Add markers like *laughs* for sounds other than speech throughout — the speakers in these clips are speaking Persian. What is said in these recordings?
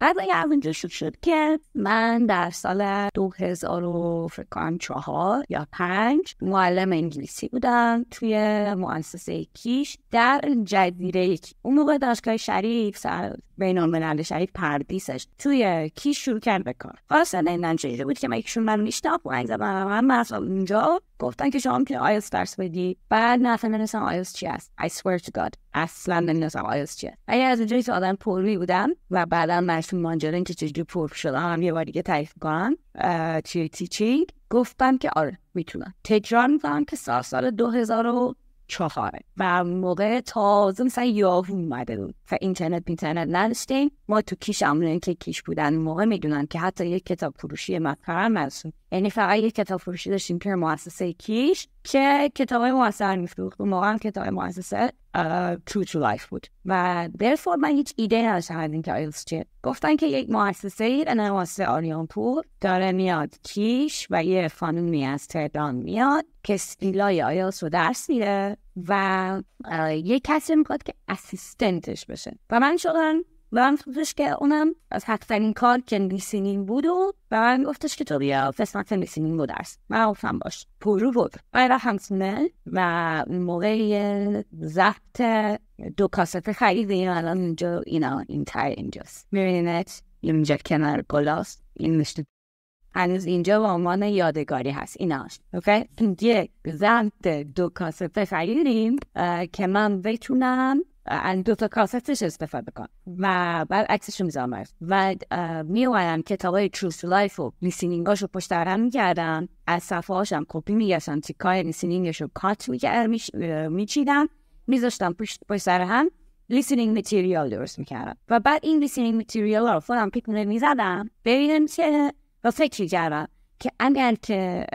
بعد اگه اونجا شد شد که من در سال چهار یا پنج معلم انگلیسی بودم توی مؤسسه کیش در جدیره یکی اون موقع دانشگاه شریف سر بین الملل شهید پردیسش توی کی شروع کرد به کار حاصل این نتیجه بود که من یکشون من میشتاق و زدم من مثلا اونجا گفتن که شما که آیس درس بدی بعد نه اصلا نمیدونستم چی است I swear to God اصلا نمیدونستم آیلتس چیه اگر از اونجایی که آدم پولی بودم و بعدا مشروع این که چجوری پول شد هم یه بار دیگه تعریف کنم چی گفتم که آره میتونم تجران میکنم که سال سال 2000 چهاره و موقع تازه مثلا یاهو اومده بود و اینترنت اینترنت نداشتیم ما تو کیش همونه که کیش بودن موقع میدونن که حتی یک کتاب فروشی مکرم هستون یعنی فقط یک کتاب فروشی داشتیم که مؤسسه کیش که کتاب های موثر میفروخت اون موقع هم کتاب مؤسسه ترو تو لایف بود و درفور من هیچ ایده نداشتم که آیلز چیه گفتن که یک مؤسسه ای به آریان پور داره میاد کیش و یه خانومی از تهران میاد که سیلای آیلز رو درس میده و یه کسی میخواد که اسیستنتش بشه و من شدم من فکرش که اونم از حقترین کار که نیسینین بود و من گفتش که تو بیا قسمت نیسینین بود است من گفتم باش پرو بود من رفتم همسونه و موقع زبط دو کاست خریدیم الان اینجا اینا این تای اینجاست میبینینت اینجا کنار گلاست این هنوز اینجا به عنوان یادگاری هست ایناش اوکی یک دو کاسه خریدیم که من بتونم دو تا کاستش استفاده کن و عکسش میذا و میوانم کتاب های تروس لایف و لیسینینگاش رو پشت هم میکردم از صفحه هاشم کپی میگشتم تیکای لیسینینگش رو کات میچیدم میذاشتم پشت, پشت سر هم لیسینینگ متریال درست میکردم و بعد این لیسینینگ متریال رو فرام پیک میزدم ببینم که و فکری کردم که اگر که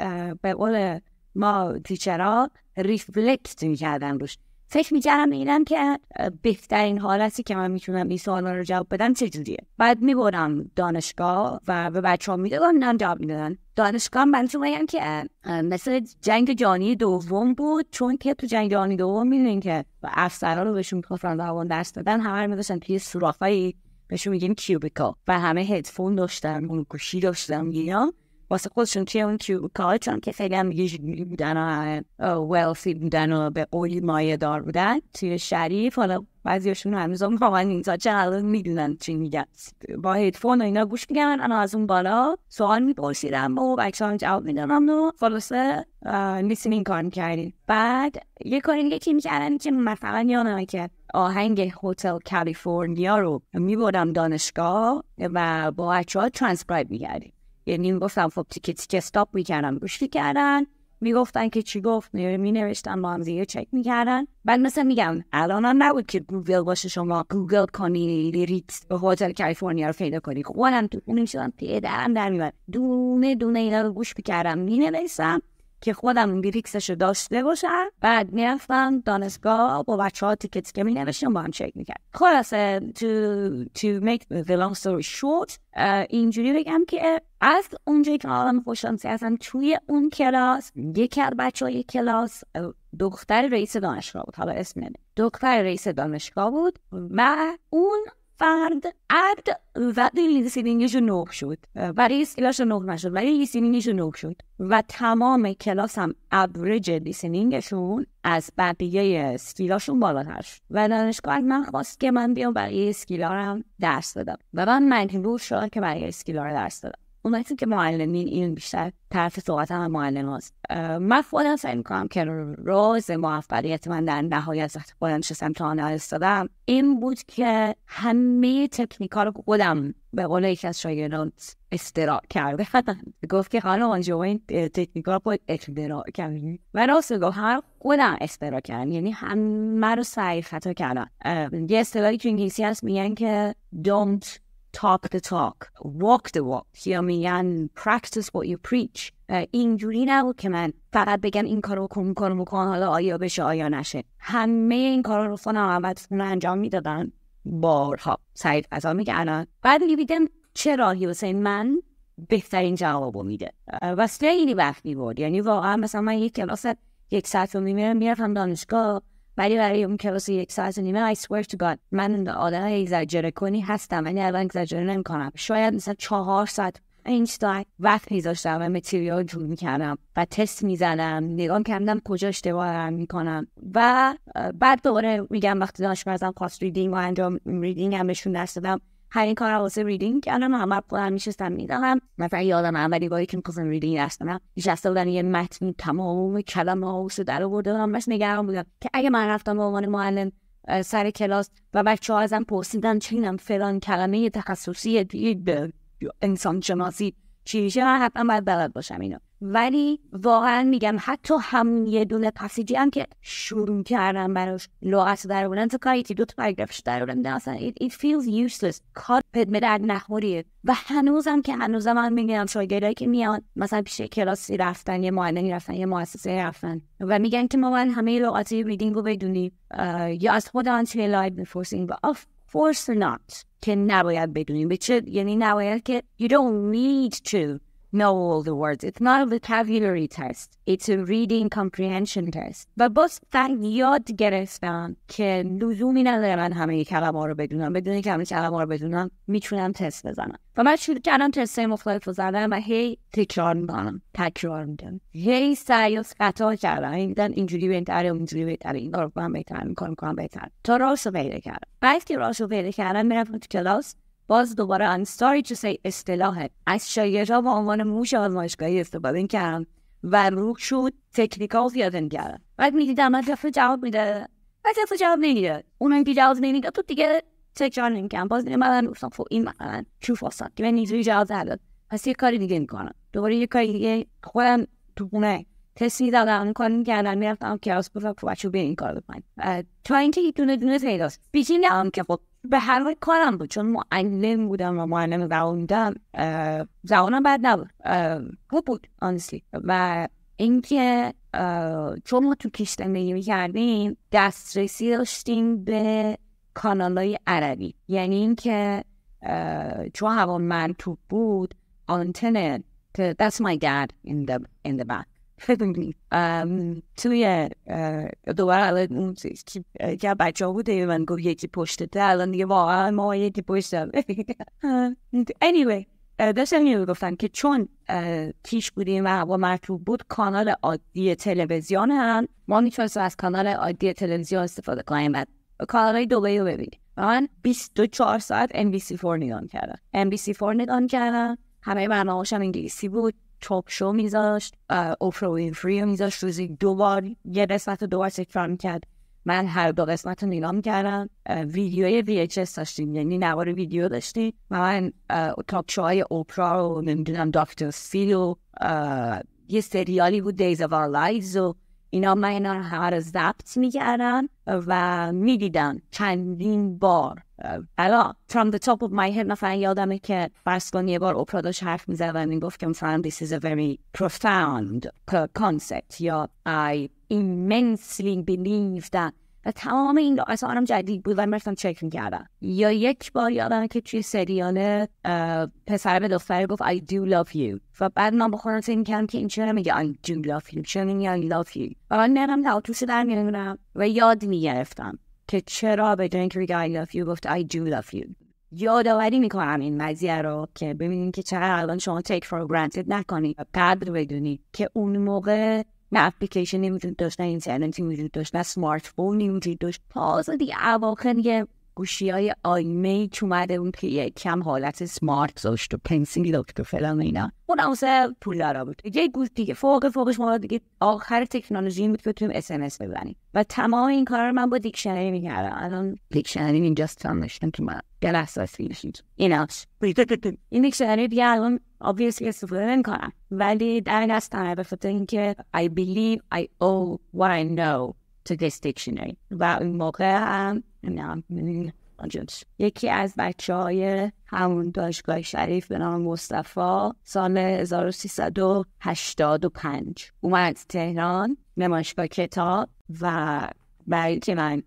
به قول ما تیچرا ریفلکت میکردم روش فکر میکردم اینم که بهترین هستی که من میتونم این سوالا رو جواب بدم چجوریه بعد میبرم دانشگاه و به بچه ها میدادم جواب میدادن دانشگاه من بگم که مثل جنگ جهانی دوم بود چون که تو جنگ جهانی دوم میدونین که افسرها رو بهشون میخواستن روان دست دادن همه رو میداشتن توی سوراخهایی بهشون میگیم کیوبیکا و همه هدفون داشتن گوشی داشتن یا. واسه خودشون توی اون چون که خیلی هم دیگه بودن و ویلسی بودن و به قولی مایه دار بودن توی شریف حالا بعضیشون هنوز هم با من اینجا چه میدونن چی میگن با هیدفون و اینا گوش میگن انا از اون بالا سوال میپرسیدم و بچه هم جواب میدنم و خلاصه لیسنینگ کار میکردیم بعد یه کاری دیگه که میکردن که مثلا یادمه که آهنگ هتل کالیفرنیا رو میبردم دانشگاه و با بچه ها ترانسکرایب میگردیم یعنی گفتم خب تیکه تیکه استاپ میکردم گوش کردن میگفتن که چی گفت می نوشتن با هم زیر چک میکردن بعد مثلا میگم الان نبود که گوگل باشه شما گوگل کنی ریت به هتل کالیفرنیا رو پیدا کنی خب اونم تو اون میشدم پدرم در میبرد دونه دونه اینا رو گوش میکردم می نوشتم که خودم بریکسش رو داشته باشم بعد میرفتم دانشگاه با بچه ها تیکت که می نوشتم با هم چک میکرد خلاصه to, to make the long story short اینجوری بگم که از اونجایی که آدم خوشانسی هستم توی اون کلاس یکی از بچه های کلاس دختر رئیس دانشگاه بود حالا اسم نمید دختر رئیس دانشگاه بود و اون فرد اد و لیسینینگش نوب شد برای اسکیلاش نوب نشد ولی لیسینینگش نوب شد و تمام کلاس هم ابرج لیسینینگشون از بقیه اسکیلاشون بالاتر شد و دانشگاه من خواست که من بیام برای اسکیلارم هم درس بدم و من مجبور شدم که برای اسکیلا درس دادم اون که معلمین این بیشتر طرف صحبت هم معلم هاست من خودم سعی میکنم که روز موفقیت من در نهایت وقتی خودم شستم تا استادم. این بود که همه تکنیک ها رو خودم به قول یکی از شاگردان استراع کرده *laughs* گفت که خانم و این تکنیک ها رو اختراع کردی و راست گفت هر خودم استراع کردم یعنی همه رو سعی خطا کردم یه استراعی که انگلیسی هست میگن که don't talk the talk walk the walk یا میگن practice what you preach اینجوری نبود که من فقط بگم این کارو کن کن بکن حالا آیا بشه آیا نشه همه این کار رو خودم انجام میدادن بارها سعید از میگه الان بعد میبیدم چه راهی واسه من بهترین جوابو میده و اینی وقت میبرد یعنی واقعا مثلا من یک کلاس یک ساعت رو میمیرم میرفتم دانشگاه ولی برای اون کلاس یک ساعت و نیمه I swear to God من آدم اگزاجره کنی هستم ولی یعنی الان اگزاجره نمیکنم شاید مثلا چهار ساعت این ساعت وقت میذاشتم و متریال جول میکردم و تست میزنم نگاه کردم کجا اشتباه هم میکنم و بعد دوباره میگم وقتی ازم خواست ریدینگ و انجام ریدینگ همشون بهشون دست دادم هر این کار واسه ریدینگ الان هم خودم میشستم هم. مثلا یادم اولی باری که میخواستم ریدینگ نشتم نشسته بودن یه متن تمام کلمه ها و در آورده بودم بس نگران بودم که اگه من رفتم به عنوان معلم سر کلاس و بچه ازم پرسیدن چینم فلان کلمه تخصصی انسان شناسی چی میشه من حتما باید بلد باشم اینو ولی واقعا میگم حتی هم یه دونه پسیجی هم که شروع کردم براش لغت در بودن تو کاریتی دو تا پاراگرافش در آوردن اصلا it, it feels useless کار به در نخوریه و هنوزم که هنوزم من میگم شاگرده که میان مثلا پیش کلاسی رفتن یه معلمی رفتن یه مؤسسه رفتن و میگن که ما باید همه لغتی ریدینگ رو بدونیم یا از خود آن توی لایو میفرسیم و آف force not که نباید بدونیم به چه یعنی نباید که you don't need to know all the words. It's not a vocabulary test. It's a reading comprehension test. و باز در یاد گرفتم که لزومی نداره همه کلمه ها رو بدونم بدون که همه کلمه ها رو بدونم میتونم تست بزنم و من شروع کردم تست مختلف رو زدم و هی تکرار میکنم تکرار میدم هی سعی و خطا کردم دیدم اینجوری بهتره اونجوری بهتره اینا رو من بهتر میکنم میکنم بهتر تا راست رو پیدا کردم بعد که راست رو پیدا کردم میرفتم تو کلاس باز دوباره انستاری چه سه اصطلاحه از شایجا به عنوان موش آزمایشگاهی استفاده کردم و روک شد تکنیکال زیاده کردم بعد میدیدم از دفعه جواب میده از دفعه جواب نمیده اون که جواب نمیده تو دیگه تکرار نمیکنم باز میرم مثلا روستان فو خب این مثلا چو فاسد که من نیزوی جواب نداد پس یه کاری دیگه میکنم دوباره یه کاری دیگه خودم تو خونه تست میدادم کار میکردم میرفتم بزرگ خب تو بچه به این کار بکنم تا اینکه یک دونه دونه پیداست بیشین هم که خب به هر حال کارم بود چون معلم بودم و معلم زبان بودم زبانم بد نبود خوب بود آنسی و اینکه چون ما تو کشتن زندگی میکردیم دسترسی داشتیم به کانال های عربی یعنی اینکه چون هوا مرتوب بود آنتن that's my dad in the in the back توی دوباره الان که بچه ها بوده من گفت یکی پشت ده الان دیگه واقعا ما یکی پشت هم anyway داشتم اینو گفتن که چون کیش بودیم و هوا مطلوب بود کانال عادی تلویزیون هم ما میتونستیم از کانال عادی تلویزیون استفاده کنیم و کانال های دوبهی رو ببینیم من 24 ساعت NBC4 نگان کردم NBC4 نگان کردم همه برنامه‌هاش هم انگلیسی بود تاپ شو میذاشت اوپرا وینفری رو میذاشت روزی دو یه قسمت رو دو بار تکرار میکرد من هر دو قسمت رو نگاه میکردم ویدیوی VHS داشتیم یعنی نوار ویدیو داشتیم و من تاپ شوهای اوپرا رو نمیدونم داکتر فیل و یه سریالی بود دیز of Our Lives و اینا من اینا هر زبط ضبط میکردن و میدیدن چندین بار حالا from the top of my head مثلا یادمه که فرس کن یه بار اپرا داشت حرف میزد و میگفت که مثلا this is a very profound concept یا I immensely believe that و تمام این اصلا جدید بود و رفتم چک میکردم یا یک بار یادم که توی سریال پسر به دختر گفت I do love you و بعد من بخورم خودم کم که این چرا میگه I do love you چرا میگه I love you و من نرم تعاطوس در میرم و یاد میگرفتم که چرا به جنگ ریگه I love you گفت I do love you یادآوری میکنم این مزیه رو که ببینید که چقدر الان شما take فور گرانتد نکنید و قدر بدونید که اون موقع نه اپلیکیشنی وجود داشت نه اینترنتی وجود داشت نه سمارت فونی وجود داشت تازه دیگه اواخر یه گوشی های آیمه اومده اون که یه کم حالت سمارت داشت و پنسیلی داشت و فلان اینا اون آسه پول دارا بود یه گوش دیگه فوق فوقش ما دیگه آخر تکنولوژی بود که تویم اس ام و تمام این کار رو من با دیکشنری میکردم الان دیکشنری اینجاست تام که من یه لحظه از اینا این دیکشنری دیگه الان obviously استفاده کنم ولی در این هستم به خاطر اینکه I believe I owe what I know تو و اون موقع هم یکی از بچه های همون داشتگاه شریف به نام مصطفا سال 1385 اومد تهران نمایشگاه کتاب و برای که من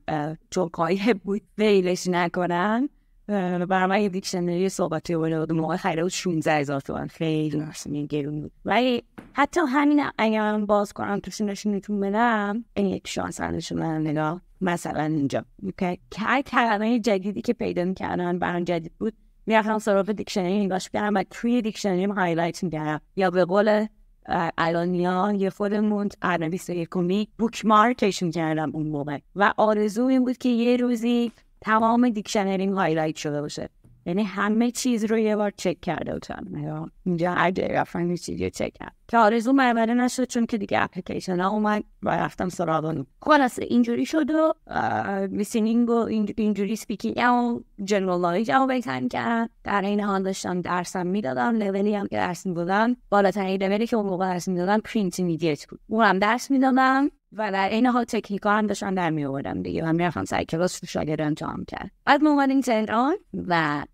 جوکایی بود ویلش نکنن برای دیکشنری صحبت اون موقع خیلی بود 16 هزار تومن خیلی مثلا گرون بود ولی حتی همین اگر من باز کنم توش نشونتون بدم این یک شانس نشون من نگاه مثلا اینجا که هر کلمه جدیدی که پیدا میکردن برام جدید بود میرفتم سراغ دیکشنری نگاش میکردم و توی دیکشنریم هایلایت میکردم یا به قول الانیا یه خودمون قرن و بوک مارکش کردم اون موقع و آرزو این بود که یه روزی تمام دیکشنرین هایلایت شده باشه یعنی همه چیز رو یه بار چک کرده بودم اینجا هر جایی رفتم یه چیزی رو چک کرد که آرزو مرمره نشد چون که دیگه اپلیکیشن ها اومد و رفتم سراغ خلاص اینجوری شد و لیسینینگ و اینجوری سپیکینگ هم جنرال نالیج هم بهتر کرد در این حال داشتم درسم میدادم لیولی هم که درس میدادم بالاترین لولی که اون موقع درس میدادم پرینت میدیت بود اونم درس میدادم و در این حال تکنیک هم داشتن در می آوردم دیگه و رفتم سر کلاس شاگرد انتحام کرد بعد ما این تهران و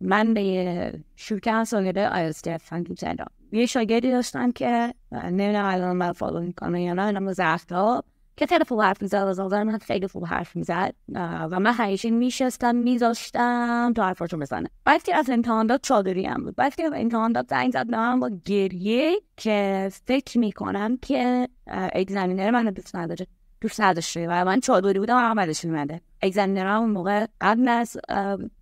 من به شرکت ساگرد آیلتس گرفتم تو تهران یه شاگردی داشتم که نمیدونم الان من فالو میکنم یا نه نام ها، که خیلی خوب حرف میزد از آزار من خیلی خوب حرف میزد و من همیشه میشستم میذاشتم تا حرفاشو بزنه بعد که از امتحان داد چادری هم بود بعد که امتحان داد زنگ زد من با گریه که فکر میکنم که اگزامینر من دوست نداره دوست نداشته و من چادری بودم و اومده اگزندر اون موقع قبل از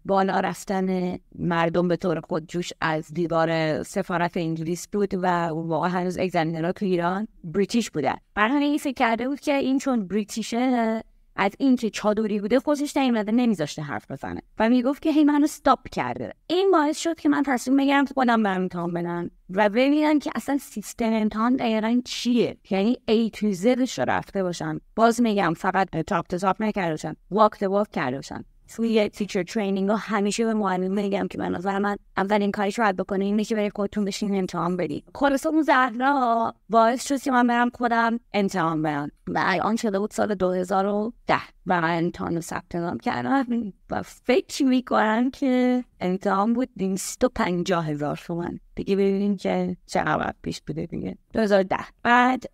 بالا رفتن مردم به طور جوش از دیوار سفارت انگلیس بود و اون موقع هنوز ها تو ایران بریتیش بودن بر ایسه کرده بود که این چون بریتیشه از اینکه چادری بوده خودش نیومده نمیذاشته حرف بزنه و میگفت که هی منو استاپ کرده این باعث شد که من تصمیم بگیرم خودم برم امتحان بدم و ببینم که اصلا سیستم امتحان دقیقا چیه یعنی ای تو زدش رفته باشن باز میگم فقط تاپ تاپ نکرده باشن واک واک کرده توی تیچر ترینینگ و همیشه به معلم میگم که به نظر من اولین کاری شاید بکنه اینه که برای خودتون بشین امتحان بدید خلاصه اون زهرا باعث شد که من برم خودم امتحان بدم و الان شده بود سال 2010 و من امتحان رو ثبت نام کردم و فکر میکنم که امتحان بود 250 هزار تومن دیگه ببینیم که چقدر پیش بوده دیگه 2010 بعد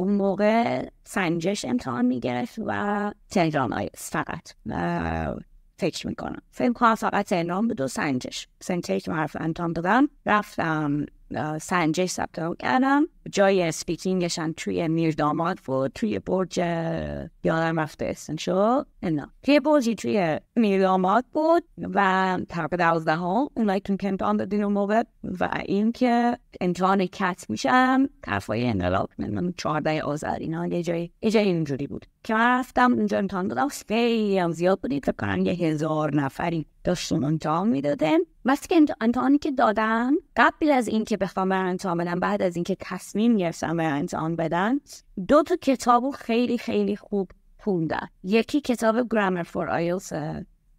اون موقع سنجش امتحان میگرفت و تهران فقط فکر میکنم فکر کنم فقط تهران بود و سنجش سنتیک معرف انجام دادم رفتم سنجش ثبت رو کردم جای سپیکینگشن توی میرداماد داماد بود توی برج یادم رفته اسم شد نه توی برجی توی میرداماد بود و طبق دوزده ها اونلایتون که امتحان دادین اون و این که امتحان کت میشم های انقلاب من چهارده آزر اینا یه جای جای اینجوری بود که من رفتم اونجا امتحان دادم خب، خیلی زیاد بودی فکر کنم یه هزار نفری داشتون می میدادن وقتی که امتحانی که دادن قبل از اینکه بخوام برن امتحان بدن بعد از اینکه تصمیم گرفتم برن امتحان بدن دو تا کتابو خیلی خیلی خوب خوندن یکی کتاب گرامر فور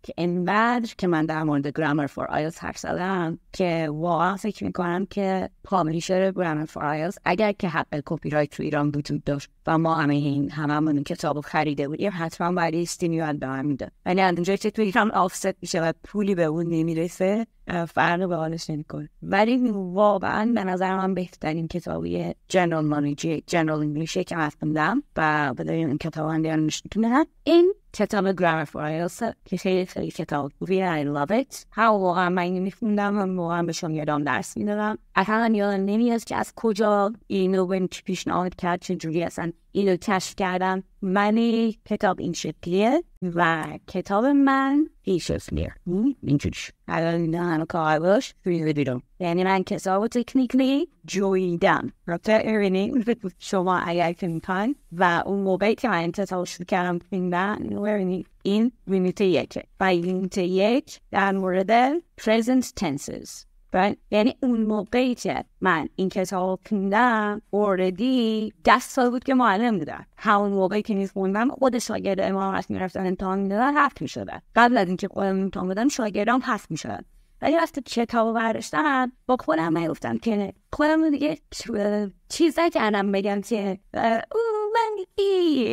که انقدر که من در مورد گرامر فور آیلز حرف زدم که واقعا فکر میکنم که پابلیشر گرامر فور آیلز اگر که حق کپی رایت تو ایران وجود داشت و ما همه این هممون کتاب خریده بودیم حتما برای استینیوال به من میداد ولی از اونجایی که تو ایران آفست میشه و پولی به اون نمیرسه فرق به حالش نمیکنه ولی واقعا به نظر من بهترین کتابی جنرال مانیجی جنرال انگلیشه که خوندم و به این کتاب هم دیارمش این کتاب گرامر فایلز که خیلی خیلی کتاب خوبی I love it هم واقعا من این میخوندم و واقعا به یادام درس میدادم اصلا یادم نمیاد که از کجا اینو به پیشنهاد کرد چجوری اصلا اینو کشف کردم من کتاب این شکلیه و کتاب من این شکلیه اینجوری الان اینا همه کارباش بیرون یعنی من کتاب و تکنیکلی جویدم رابطه ایرینی شما اگر که میکن و اون موقعی که من انتظار شد کردم خوندن یعنی این وینیت یکه و وینیت یک در مورد present tenses یعنی اون موقعی که من این کتاب رو خوندم اوردی دست سال بود که معلم بودم همون موقعی که خوندم خود شاگرد امامت میرفتن امتحان میدادن هفت میشدن قبل از اینکه خودم امتحان بدم شاگردام می میشدن ولی وقتی کتاب رو برداشتم با خودم میگفتم که خودم دیگه چیز نکردم بگم که او من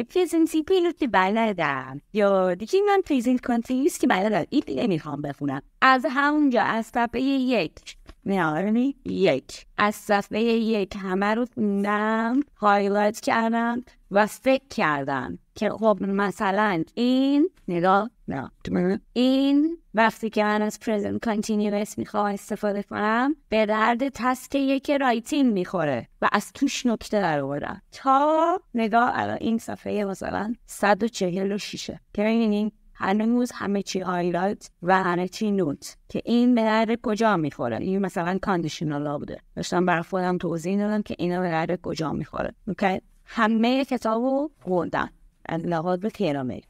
پریزنسی پیلوتی بلدم یا دیگه من پیزن کانتینیوس که بلدم این دیگه میخوام بخونم از همونجا از صفحه یک میارنی یک از صفحه یک همه رو خوندم هایلایت کردم و فکر کردم که خب مثلا این نگاه نه این وقتی که من از پرزنت کانتینیوس میخوام استفاده کنم به درد تسک یک رایتین میخوره و از توش نکته در آوردم تا نگاه الان این صفحه مثلا 146 که ببینین هنوز همه چی هایلایت و همه چی نوت که این به درد کجا میخوره این مثلا کاندیشنال بوده داشتم بر خودم توضیح دادم که اینا به درد کجا میخوره اوکی همه کتابو خوندم از لحاظ تیرامیل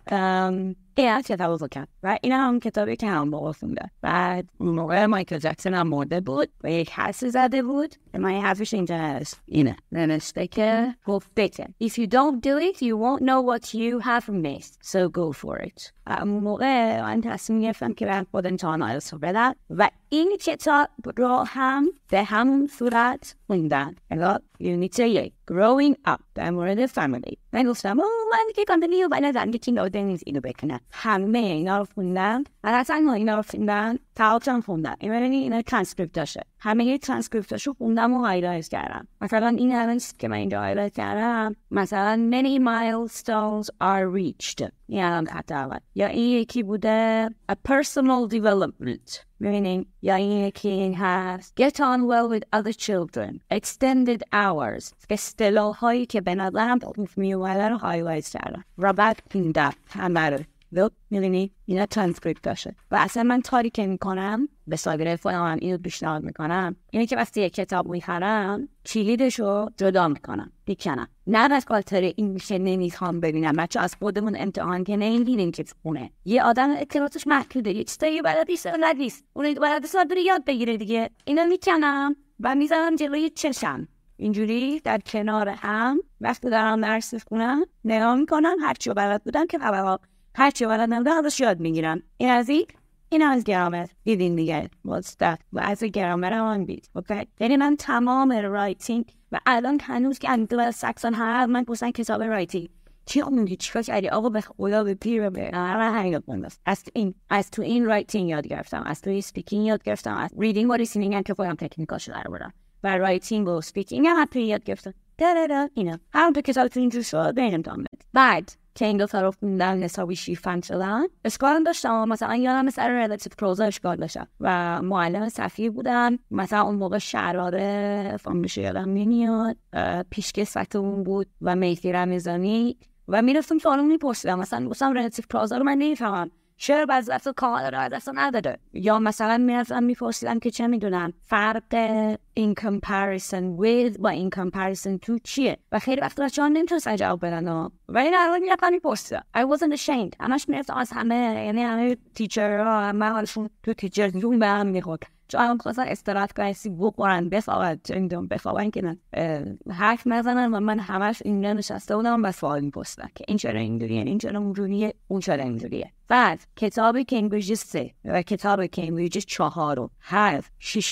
این چه توازو کرد و این هم کتابی که هم بابا خونده و موقع مایکل جکسون هم مرده بود و یک حرفی زده بود من یه حرفش اینجا هست اینه نوشته که گفته که If you don't do it you won't know what you have missed so go for it اما موقع من تصمیم گرفتم که برم خود امتحان آیلتس رو بدم و این کتاب رو هم به همون صورت خوندن یعنی حالا یونیت یک growing up در مورد فامیلی من گفتم او من دیگه کامپلی و بلدم چین لازم نیز اینو بکنم همه اینا رو خوندن و اصلا اینا رو خوندن تاوتان خوندن یعنی این اینا ترانسکریپت داشته همه یه ترانسکریپتاشو خوندم و هایلایت کردم مثلا این الانست که من اینجا هایلایت کردم مثلا many milestones are reached این هم حتی اول یا این یکی بوده a personal development meaning یا این یکی این هست get on well with other children extended hours اصطلاح هایی که به نظرم خوب میومده رو هایلایت کردم رابط پیندم همه رو دو میلینی اینا ترانسکریپت باشه و اصلا من تاری که میکنم به سایبر فلان اینو پیشنهاد میکنم اینه که وقتی یه کتاب میخرم چیلیدش رو جدا میکنم میکنم نه از کالتر این میشه نمیخوام ببینم بچه از بودمون امتحان که نمیبینیم که خونه یه آدم اطلاعاتش محدوده یه چیزایی بلد نیست بلد نیست اون بلد یاد بگیره دیگه اینا میکنم و میزنم جلوی چشم اینجوری در کنار هم وقتی دارم درس میخونم نگاه میکنم هرچی رو بلد بودم که بابا هر چی بلدن ده ازش یاد میگیرن این از این این از گرامر دیدین دیگه مستق و از گرامر هم بید اوکی یعنی من تمام رایتینگ و الان هنوز که انگل ساکسون هر من پوستن کتاب رایتینگ چی آمونی چیکار کردی آقا به خدا به پیر به من همین از این از تو این رایتینگ یاد گرفتم از تو سپیکینگ یاد گرفتم از ریدینگ و ریسینینگ هم که خودم تکنیکاشو در بردم و رایتینگ و سپیکینگ هم حتی یاد گرفتم دا دا دا اینا هم تو کتاب تو اینجور شد بینم امتحان بعد که انگلتر رو حسابی شیفن شدن اشکال داشتم مثلا یادم سر ریلیتیف پروزا اشکال داشتم و معلم صفیر بودم مثلا اون موقع شراره فامیلش یادم نمیاد پیشکش سکتمون بود و میتی رمزانی و میرفتم سوال میپرسیدم مثلا گفتم ریلیتیف پروزا رو من نمیفهمم چرا بعض وقت کار را اصلا نداره یا مثلا میرفتم میپرسیدم که چه میدونم فرق این comparison with با in comparison to چیه و خیلی وقت بچه ها نمیتونستن جواب بدن ولی در حال میرفتم میپرسیدم I wasn't ashamed همش میرفتم از همه یعنی همه تیچرها همه حالشون تو تیچر یون به هم میخورد چون خواستن استراحت کنن سی بخورن بخوابن چندم بخوابن که حرف نزنن و من همش این نشسته بودم و سوال میپرسیدم که این چرا اینجوریه این چرا اونجوریه اون چرا اینجوریه بعد کتاب کمبریج سه و کتاب کمبریج چهارو هر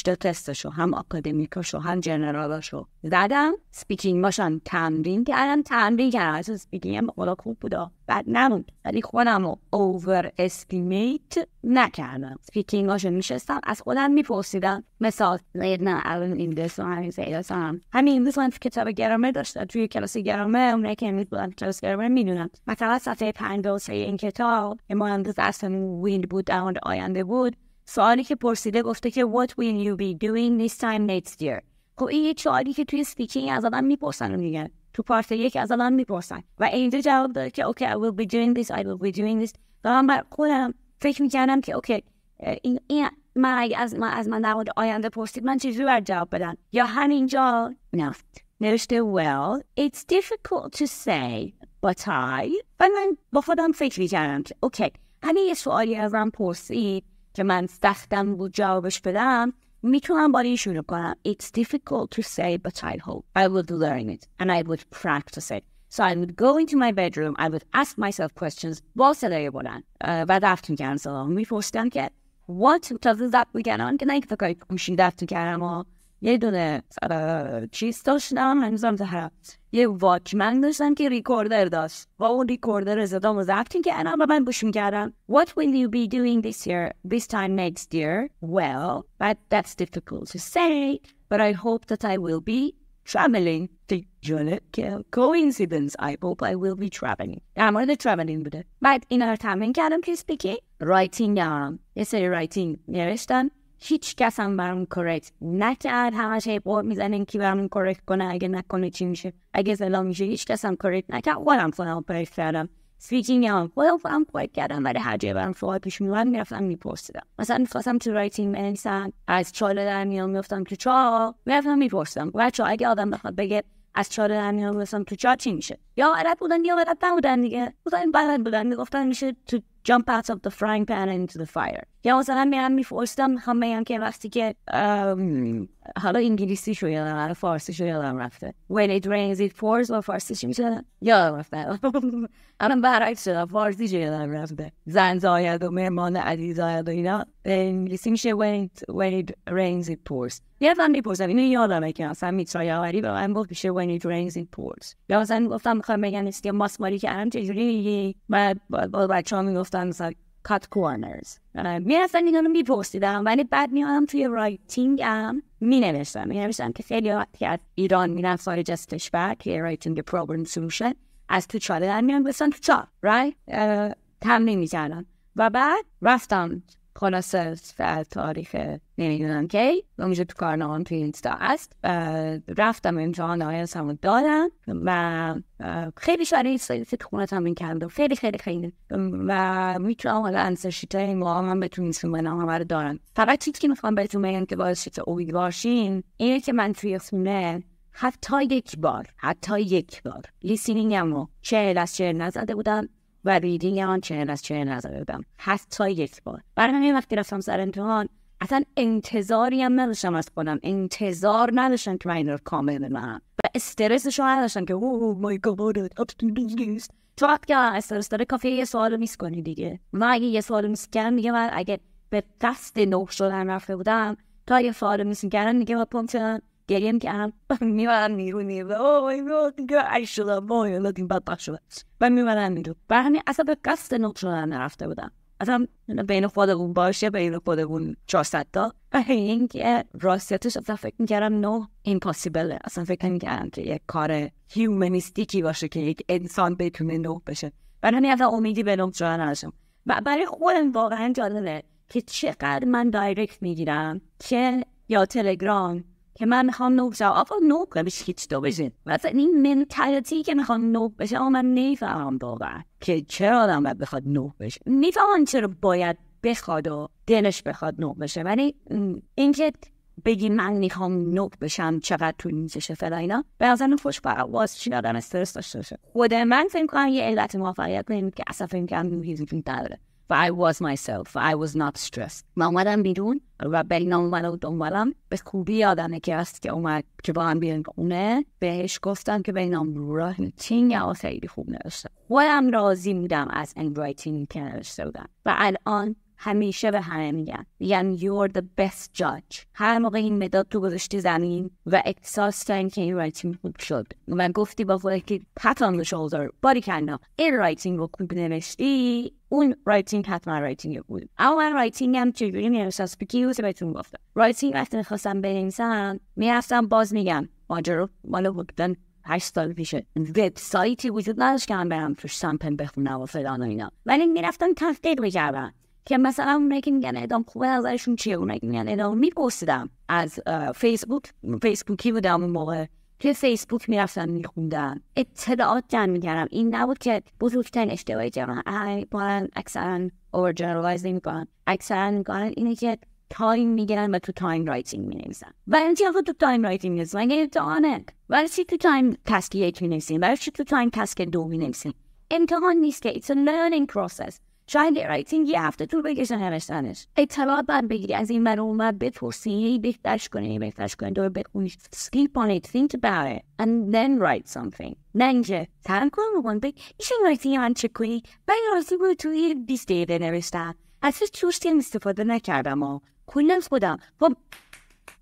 تا تستشو هم آکادمیکشو هم جنرالاشو زدم سپیکینگ باشم تمرین کردم تمرین کردم از سپیکینگ خوب بودا بعد نموند ولی خودم رو اوور اسکیمیت نکردم سپیکینگ هاشو میشستم از خودم میپرسیدم مثال نه الان دست و همین سیداس هم همین دست من کتاب گرامر داشته توی کلاس گرامر اونه که امید بودن کلاس گرامه میدونم مثلا صفحه 53 این کتاب مهندس اصلا ویند بود در آینده بود سوالی که پرسیده گفته که what will you be doing this time next year خب این یک سوالی که توی سپیکینگ از آدم میپرسن میگن تو پارت یک از آدم میپرسن و اینجا جواب داره که okay, I will be doing this I will be doing this دارم بر خودم فکر میکردم که اوکی okay, این, این من از من از من در آینده پرسید من چیزی باید جواب بدم یا همینجا نه نوشته well it's difficult to say but I و من با خودم فکر میکردم که اوکی همین یه سوالی ازم پرسید که من سختم بود جوابش بدم میتونم با شروع کنم It's difficult to say but I hope I would learn it and I would practice it So I would go into my bedroom I would ask myself questions با صدای بلند و دفت میکردم سلام میپرسیدم که what تازه زب میکنن که نه یک فکر گوشی دستو کردم و یه دونه چیز داشتم هنوزم زهرم یه واکمن داشتم که ریکوردر داشت و اون ریکوردر زدم و ضبط کردم و من گوش میکردم What will you be doing this year this time next year? Well, but that's difficult to say but I hope that I will be traveling to Europe. Coincidence. I hope I will be traveling. I'm مورد traveling بوده. بعد اینا رو تمرین کردم که speaking. رایتینگ دارم. یه سری رایتینگ نوشتم. هیچ کس هم برام کرکت نکرد همش هی قول میزنن که برام کرکت کنه اگه نکنه چی میشه اگه زلا میشه هیچ کس هم کرکت نکرد خودم خودم پرکت کردم سپیکینگ هم خودم خودم پاید کردم ولی هر جای برم سوال پیش میومد میرفتم میپرسیدم مثلا میخواستم تو رایتینگ بنویسم از چاله در میام میفتم تو چاه میرفتم میپرسیدم بچه اگه آدم بخواد بگه از چاره در میام تو چا چی میشه یا عرب بودن یا عرب بودن دیگه بودن بلد بودن میگفتن میشه تو jump out of the frying pan and into the fire یا مثلا میرم میفرستم همه بگم که وقتی که حالا انگلیسی شو یادم فارسی شو یادم رفته when it rains it pours و فارسی شو میشه یادم رفته الان برعکس شده. فارسی شو یادم رفته زن زاید و مهمان عدیز زاید و اینا انگلیسی میشه when it, when it rains it pours یادم میپرسم اینو یادمه که اصلا میترا آوری به من گفت میشه when it rains it pours یا مثلا گفتم خواهم بگم است ماسماری که الان چجوری و با بچه‌ها میگفتم مثلا مثلا کات کورنرز میرفتن اینا رو میپرسیدم ولی بعد آدم توی رایتینگ هم مینوشتم مینوشتم که خیلی وقتی از ایران میرن خارج از کشور که رایتینگ پرابلم سلوشن از تو چاله در میان بسن تو چا رای تمرین میکردن و بعد رفتم خلاصه در تاریخ نمیدونم کی اونجا تو کارنامه تو اینستا هست رفتم امتحان آیلتس هم دادم و خیلی شاری سیت خونت هم این و خیلی خیلی خیلی و میتونم حالا انسرشیت های این واقعا هم هم رو دارن فقط چیز که میخوام بهتون بگم که اوید باشین اینه که من توی خونه حتی یک بار حتی یک بار لیسینینگم رو چهل از چهل نزده بودم و ریدینگ آن چهره از چهل نظر بدم حتی یک بار برای همین وقتی رفتم سر امتحان اصلا انتظاری هم نداشتم از خودم انتظار نداشتم که من کامل بدم و استرسش رو نداشتم که اوه مای گاد تو وقتی که استرس داره کافیه یه سوال رو میس دیگه من اگه یه سوال میس کردم من اگه به قصد نوخ شدن رفته بودم تا یه سوال میس کردم دیگه با گریم کردم میبرم میرون میرون شدم وای این بدبخت شدم و میبرم میرون بر همین اصلا به قصد نقط شدن نرفته بودم اصلا بین خودمون باشه بین خودمون 400 تا و اینکه راستش اصلا فکر میکردم نو ایمپاسیبله اصلا فکر میکردم که یه کار هیومنیستیکی باشه که یک انسان بتونه نو بشه و همین اصلا امیدی به نو شدن و برای خودم واقعا جالبه که چقدر من دایرکت میگیرم که یا تلگرام که من میخوام نوب شم آقا نوب نمیش هیچ دو بشین مثلا این منتالیتی که میخوام نوب بشه آقا من نیفهم واقعا که چرا آدم باید بخواد نوب بشه نیفهم چرا باید بخواد و دلش بخواد نوب بشه ولی اینکه بگی من میخوام نوب بشم چقدر طول میکشه فلا اینا به نظر خوش باز چی آدم استرس داشته باشه خود من فکر کنم یه علت موفقیت کنیم که اصلا فکر کنم نداره و I was myself و I was not stressed و اومدم بیرون و بلینا اومده و دنبالم به خوبی آدمه که هست که اومد که با هم بیرون خونه بهش گفتم که نام رایتینگ یا خیلی خوب نوشته خودم راضی بودم از این رایتینگ که نوشته بودم و الان همیشه به همه میگن میگن you're the best judge هر موقع این مداد تو گذاشتی زمین و احساس کردن که این رایتینگ خوب شد و گفتی با خودت که pat on the shoulder باری کنم این رایتینگ رو خوب نوشتی اون رایتینگ حتما رایتینگ بود اما من رایتینگ هم چجوری نوشتم سپیکیوز بهتون گفتم رایتینگ وقتی میخواستم بنویسم میرفتم باز میگم ماجرا مال بودن هشت سال پیشه وبسایتی وجود نداشت که هم برم توش سمپن بخونم و فلان و اینا ولی میرفتم تحقیق میکردم که مثلا اونایی که میگن اعدام خوبه نظرشون چیه اونایی که میگن اعدام میپرسیدم از فیسبوک فیسبوکی بودم اون موقع توی فیسبوک میرفتم میخوندم اطلاعات جمع میکردم این نبود که بزرگترین اشتباهی که من اکثرا اور جنرالایز نمیکنن اکثرا میکنن اینه که تایم میگیرن و تو تایم رایتینگ مینویسن و برای چی تو تایم رایتینگ می نویسن مگه امتحانه ولی چی تو تایم تسک یک مینویسین ولی برای چی تو تایم تسک دو مینویسین امتحان نیست که it's a learning process شاید رایتینگ یه هفته طول بکشه نوشتنش اطلاعات بعد بگیری از این بر اومد بر بپرسی هی بهترش کنی هی بهترش کنی دور بخونی sleep on it think about it and then write something نه اینجا ترم کن رو کن ایش این رایتینگ من چک کنی من راستی بود توی 20 دقیقه نوشتم از هیچ چوشتیم استفاده نکردم و کلم خودم خب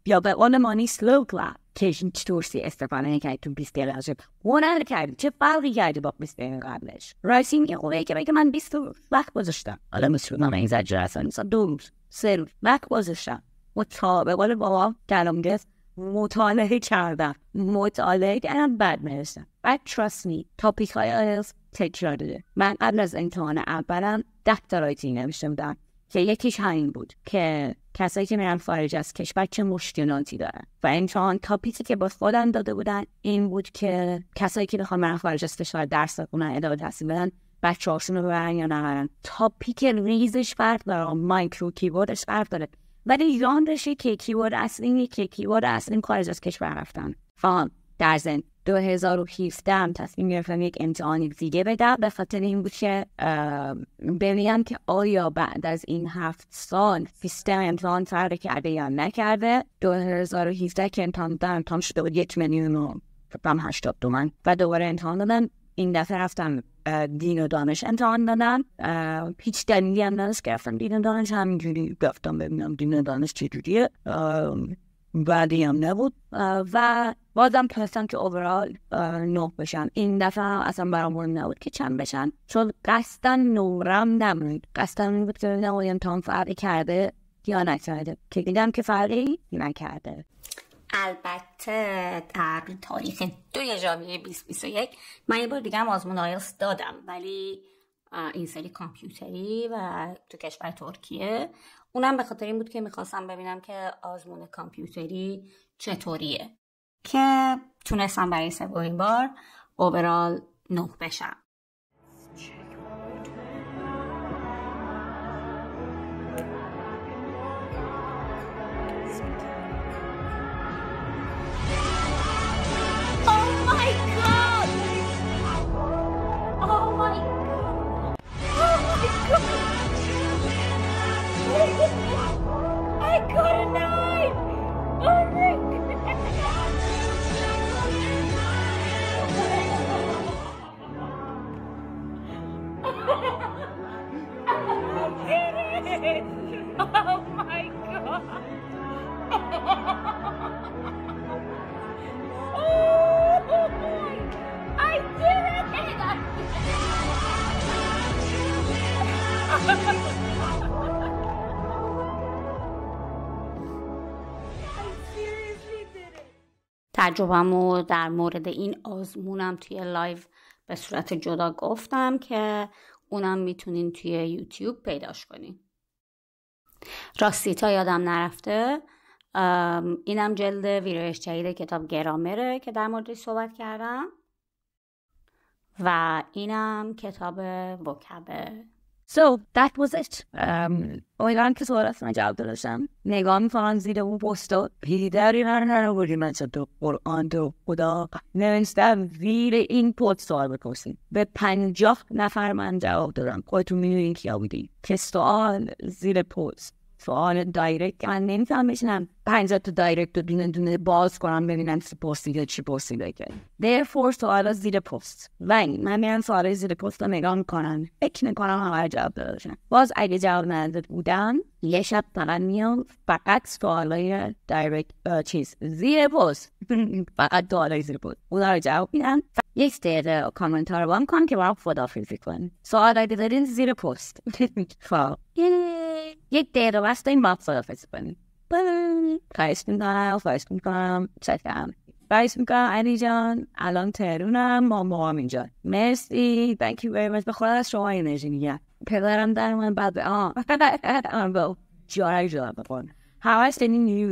بیا به قول مانی سلو کلاب که هیچ ترسی استفاده نکردی تو 20 دقیقه قبلش هنر کردی چه فرقی کردی با 20 دقیقه قبلش رایسینگ یه خوبه که بگه من 20 وقت گذاشتم حالا مثل من این زجر اصلا مثلا دو روز سه روز وقت گذاشتم و تا به قول بابا کلامگز مطالعه کردم مطالعه کردم بعد نوشتم بعد تراست می تاپیک های آیلز تکرار داده من قبل از امتحان اولم ده تا رایتینگ نوشته بودم که یکیش همین بود که کسایی که میرن خارج از کشور چه مشکلاتی دارن و امتحان تاپیکی که با خودم داده بودن این بود که کسایی که میخوان برن خارج از کشور درس بخونن ادا تحصیل بدن بچه رو ببرن یا نبرن تاپیک ریزش فرق داره مایکرو کیبوردش فرق داره ولی یاندشی که کیبورد اصلی که کیبورد اصلی خارج از کشور رفتن فهم در زن 2017 هم تصمیم گرفتم یک امتحان دیگه بدم به خاطر این بود که ببینم که آیا بعد از این هفت سال سیستم امتحان فرق کرده یا نکرده 2017 که امتحان دادم امتحان شده بود یک میلیون و هشتاد دومن و دوباره امتحان دادم این دفعه رفتم دین و دانش امتحان دادم پیچ دلیلی هم نداشت گرفتم دین و دانش همینجوری گفتم ببینم دین و دانش چجوریه بعدی هم نبود و بازم تونستم که اوورال نه بشن این دفعه اصلا برام نبود که چند بشن چون قصدا نورم نمید قصدا این بود که ببینم تام فرقی کرده یا نکرده که دیدم که فرقی نکرده البته در تاریخ دوی و 2021 من یه بار دیگه هم آزمون آیلس دادم ولی این سری کامپیوتری و تو کشور ترکیه اونم به خاطر این بود که میخواستم ببینم که آزمون کامپیوتری چطوریه که تونستم برای سومین بار اوبرال نه بشم Oh my oh, در مورد این آزمونم توی لایو به صورت جدا گفتم که اونم میتونین توی یوتیوب پیداش کنین راستی تا یادم نرفته اینم جلد ویرایش جدید کتاب گرامره که در موردش صحبت کردم و اینم کتاب وکبه So that was it. Um, امیدوارم که سوال من جواب داشتم نگاه میکنم زیر اون پستا پیدری من نبودی من تو قرآن تو خدا نوشتم زیر این پست سوال بپرسیم به پنجاه نفر من جواب دادم خودتون میدونین کیا بودی که سوال زیر پست سوال دایرکت من نمیتونم بشینم پنجاه تا دایرکت رو دونه دونه باز کنم ببینم چی پستیده چی پستیده که therefore سوالا زیر پست و این من میرم سوالای زیر پست رو نگاه میکنم فکر میکنم همه جواب داداشم باز اگه جواب نداده بودم یه شب فقط میام فقط سوالای دایرکت چیز زیر پست *laughs* فقط سوالای زیر پست اونا رو جواب میدم یک دقیقه کامنت ها رو با میکنم که برای خدافیزی کنم سوال اگه دارین زیر پست فا. *laughs* خب. یک دیر وست این مقصد فکر کنیم خواهش میکنم خواهش میکنم چکم خواهش میکنم علی جان الان تهرونم ما موام اینجا مرسی بانکی you very much به خدا از شما انرژی میگم پدرم در من بعد به آن آن آه جارک شدم بخون همش دنی نیو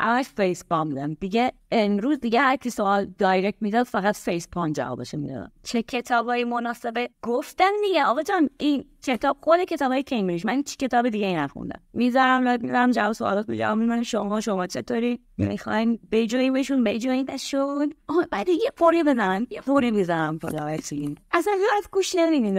همش فیس پام بودم دیگه امروز دیگه هر کی سوال دایرکت میداد فقط فیس پام جوابش میدونم چه کتابای مناسبه گفتم دیگه آقا جان این کتاب خود کتابای کمبریج من چه کتاب دیگه اینا نخوندم میذارم لایو میذارم جواب سوالات میگم من شما شما چطوری میخواین بجوین بشون بجوین بشون بعد یه فوری بزنم یه فوری میذارم خدا اصلا از گوش نمیدین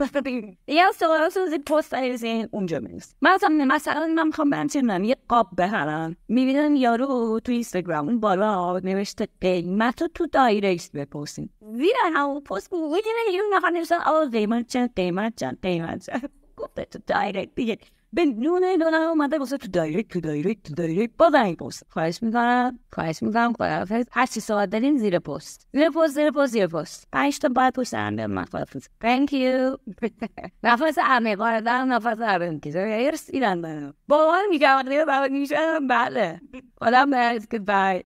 *laughs* یا سوال پست از اونجا میرسه مثلا مثلا من میخوام برم من یه قاب بخرم میبینن یارو تو اینستاگرام اون بالا نوشته قیمت رو تو دایرکت بپرسین زیر همون پست نه یه نفر نوشتن آو قیمت چند قیمت چند قیمت چند گفته تو دایرکت دیگه بن نون دونه اومده واسه تو دایرکت تو دایرکت تو دایرکت با این پست خواهش میکنم خواهش میکنم خداحافظ هر چی صحبت دارین زیر پست زیر پست زیر پست زیر پست پنج تا بعد پشت هم به من thank you نفس عمیق دارم نفس عمیق که ایرس ایران دارم باور میکنم دیگه برای نیشم بله آدم برس goodbye